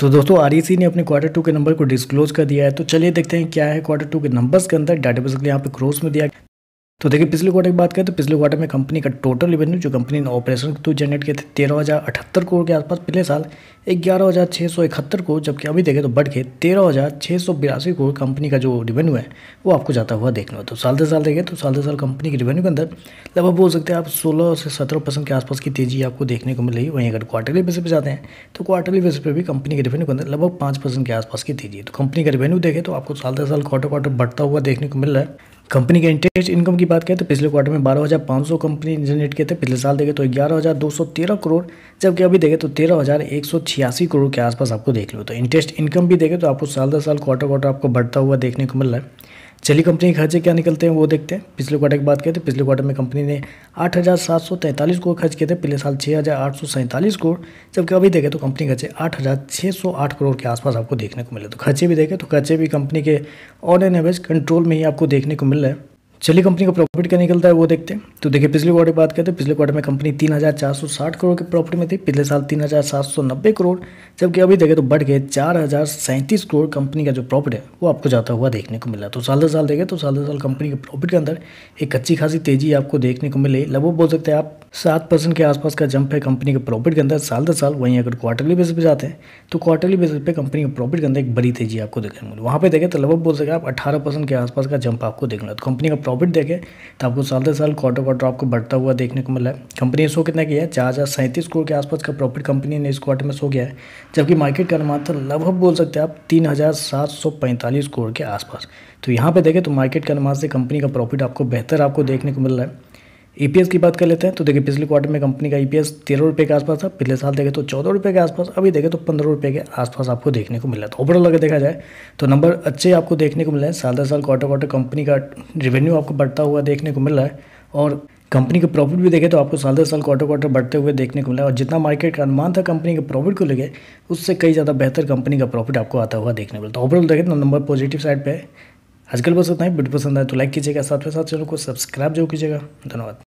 तो दोस्तों are e ने अपने क्वार्टर टू के नंबर को डिस्क्लोज कर दिया है तो चलिए देखते हैं क्या है क्वार्टर टू के नंबर्स के अंदर डाटा बेसिकली यहाँ पे क्रोस में दिया तो देखिए पिछले क्वार्टर की बात करें तो पिछले क्वार्टर में कंपनी का टोटल रेवेन्यू जो कंपनी ने ऑपरेशन के थ्रू जनरेट किए थे तेरह हज़ार अठहत्तर करोड़ के आसपास पिछले साल ग्यारह हज़ार छः सौ इकहत्तर करोड़ जबकि अभी देखें तो बढ़ के तेरह हज़ार छः सौ बिरासी करोड़ कंपनी का जो रेवेन्यू है वो आपको जाता हुआ देखने हो तो साल दर साल देखें तो साल दर साल कंपनी के रेवेन्यू के अंदर लगभग बोल सकते हैं आप सोलह से सत्रह परसेंट के आसपास की तेजी आपको देखने को मिल रही है वहीं अगर क्वार्टरली बेसिस पर जाते हैं तो क्वार्टरली बेसिस पर भी कंपनी के रेवेन्यू के अंदर लगभग पाँच परसेंट के आसपास की तेजी है तो कंपनी का रेवेन्यू देखें तो आपको साल दर साल क्वार्टर क्वार्टर बढ़ता हुआ देखने को मिल रहा है कंपनी के इंटरेस्ट इनकम की बात करें तो पिछले क्वार्टर में बारह हज़ार पाँच सौ कंपनी जनरेट किए थे पिछले साल देखें तो ग्यारह हज़ार दो सौ तेरह करोड़ जबकि अभी देखें तो तेरह हज़ार एक सौ छियासी करोड़ के आसपास आपको देख लो तो इंटरेस्ट इनकम भी देखें तो आपको साल दर साल क्वार्टर क्वार्टर आपको बढ़ता हुआ देखने को मिल रहा है चलिए कंपनी के खर्चे क्या निकलते हैं वो देखते हैं पिछले क्वार्टर की बात करें तो पिछले क्वार्टर में कंपनी ने आठ हज़ार सात सौ तैंतालीस करोड़ खर्च किए थे पिछले साल छः हज़ार आठ सौ सैंतालीस करोड़ जबकि अभी देखें तो कंपनी खर्चे आठ हज़ार छः सौ आठ करोड़ के आसपास आपको देखने को मिले तो खर्चे भी देखें तो खर्चे भी कंपनी के ऑन एन एवरेज कंट्रोल में ही आपको देखने को मिल रहे हैं चलिए कंपनी का प्रॉफिट क्या निकलता है वो देखते हैं तो देखिए पिछले क्वार्टर बात करते हैं तो पिछले क्वार्टर में कंपनी 3,460 करोड़ के प्रॉफिट में थी पिछले साल 3,790 करोड़ जबकि अभी देखें तो बढ़ गए चार करोड़ कंपनी का जो प्रॉफिट है वो आपको जाता हुआ देखने को मिला तो साल दर साल देखें तो साल दर साल कंपनी के प्रॉफिट के अंदर एक अच्छी खासी तेजी आपको देखने को मिले लगभग बोल सकते हैं आप सात परसेंट के आसपास का जंप है कंपनी के प्रॉफिट के अंदर साल दर साल वहीं अगर क्वार्टरली बेसिस पे जाते हैं तो क्वार्टरली बेसिस पे कंपनी के प्रॉफिट के अंदर एक बड़ी तेजी आपको देखने मिली वहाँ पे देखें तो लगभग बोल सके आप अठारह परसेंट के आसपास का जंप आपको देखना तो कंपनी का प्रॉफिट देखें तो आपको साल दर साल क्वार्टर क्वार्टर आपको बढ़ता हुआ देखने को मिला है कंपनी ने शो कितना किया है चार हज़ार सैंतीस करोड़ के आसपास का प्रॉफिट कंपनी ने इस क्वार्टर में शो किया है जबकि मार्केट का अनुमान था लगभग बोल सकते हैं आप तीन हज़ार सात सौ पैंतालीस करोड़ के आसपास तो यहाँ पे देखें तो मार्केट के अनुमान से कंपनी का प्रॉफिट आपको बेहतर आपको देखने को मिल रहा है ईपीएस e की बात कर लेते हैं तो देखिए पिछले क्वार्टर में कंपनी का ईपीएस e तेरह रुपये के आसपास था पिछले साल देखें तो चौदह रुपये के आसपास अभी देखें तो पंद्रह रुपये के आसपास आपको देखने को मिला था ओवरऑल अगर देखा जाए तो नंबर अच्छे आपको देखने को मिले हैं साल दर साल क्वार्टर क्वार्टर कंपनी का रेवेन्यू आपको बढ़ता हुआ देखने को मिल रहा है और कंपनी का प्रॉफिट भी देखें तो आपको साल दर साल क्वार्टर क्वार्टर बढ़ते हुए देखने को मिला और जितना मार्केट का अनुमान था कंपनी के प्रॉफिट को लेकर उससे कई ज़्यादा बेहतर कंपनी का प्रॉफिट आपको आता हुआ देखने को मिला ओवरऑल तो देखें तो नंबर पॉजिटिव साइड पर है आजकल बस उतना ही बिट पसंद आए तो लाइक कीजिएगा साथ में साथ चैनल को सब्सक्राइब जरूर कीजिएगा धन्यवाद